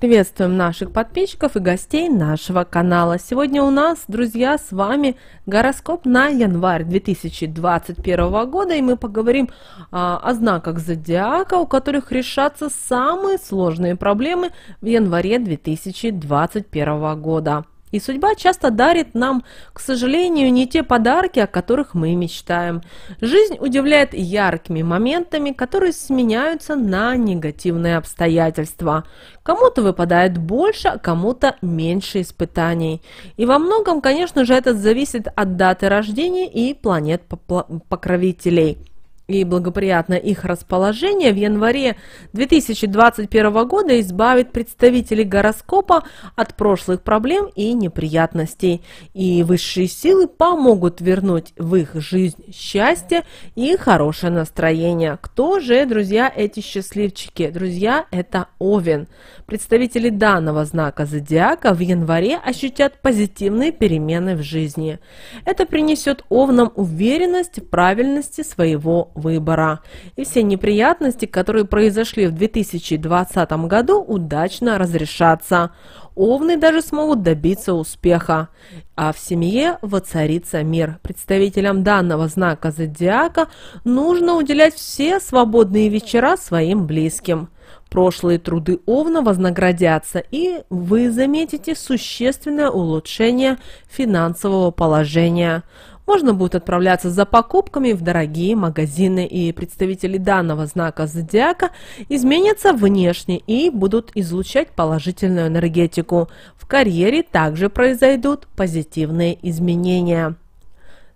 Приветствуем наших подписчиков и гостей нашего канала. Сегодня у нас, друзья, с вами гороскоп на январь 2021 года. И мы поговорим а, о знаках зодиака, у которых решатся самые сложные проблемы в январе 2021 года. И судьба часто дарит нам, к сожалению, не те подарки, о которых мы мечтаем. Жизнь удивляет яркими моментами, которые сменяются на негативные обстоятельства. Кому-то выпадает больше, а кому-то меньше испытаний. И во многом, конечно же, это зависит от даты рождения и планет покровителей и благоприятное их расположение в январе 2021 года избавит представителей гороскопа от прошлых проблем и неприятностей. И высшие силы помогут вернуть в их жизнь счастье и хорошее настроение. Кто же, друзья, эти счастливчики? Друзья, это Овен. Представители данного знака зодиака в январе ощутят позитивные перемены в жизни. Это принесет Овнам уверенность в правильности своего выбора. И все неприятности, которые произошли в 2020 году, удачно разрешатся. Овны даже смогут добиться успеха. А в семье воцарится мир. Представителям данного знака зодиака нужно уделять все свободные вечера своим близким. Прошлые труды Овна вознаградятся, и вы заметите существенное улучшение финансового положения можно будет отправляться за покупками в дорогие магазины, и представители данного знака зодиака изменятся внешне и будут излучать положительную энергетику. В карьере также произойдут позитивные изменения.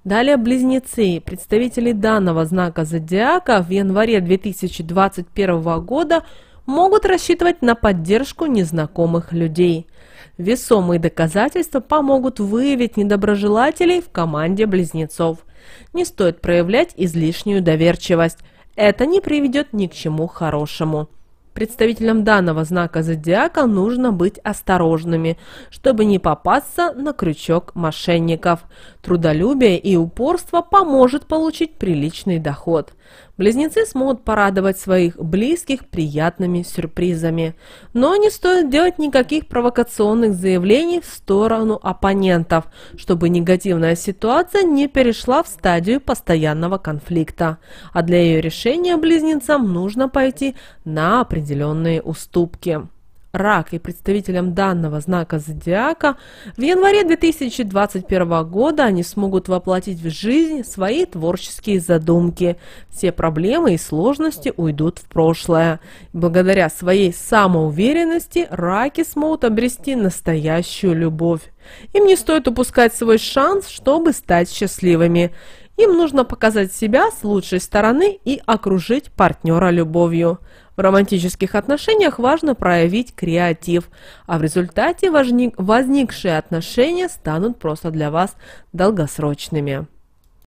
Далее близнецы. Представители данного знака зодиака в январе 2021 года – могут рассчитывать на поддержку незнакомых людей. Весомые доказательства помогут выявить недоброжелателей в команде близнецов. Не стоит проявлять излишнюю доверчивость. Это не приведет ни к чему хорошему. Представителям данного знака зодиака нужно быть осторожными, чтобы не попасться на крючок мошенников. Трудолюбие и упорство поможет получить приличный доход. Близнецы смогут порадовать своих близких приятными сюрпризами. Но не стоит делать никаких провокационных заявлений в сторону оппонентов, чтобы негативная ситуация не перешла в стадию постоянного конфликта. А для ее решения близнецам нужно пойти на определенную определенные уступки. Рак и представителям данного знака зодиака в январе 2021 года они смогут воплотить в жизнь свои творческие задумки. Все проблемы и сложности уйдут в прошлое. Благодаря своей самоуверенности раки смогут обрести настоящую любовь. Им не стоит упускать свой шанс, чтобы стать счастливыми. Им нужно показать себя с лучшей стороны и окружить партнера любовью. В романтических отношениях важно проявить креатив, а в результате возник, возникшие отношения станут просто для вас долгосрочными.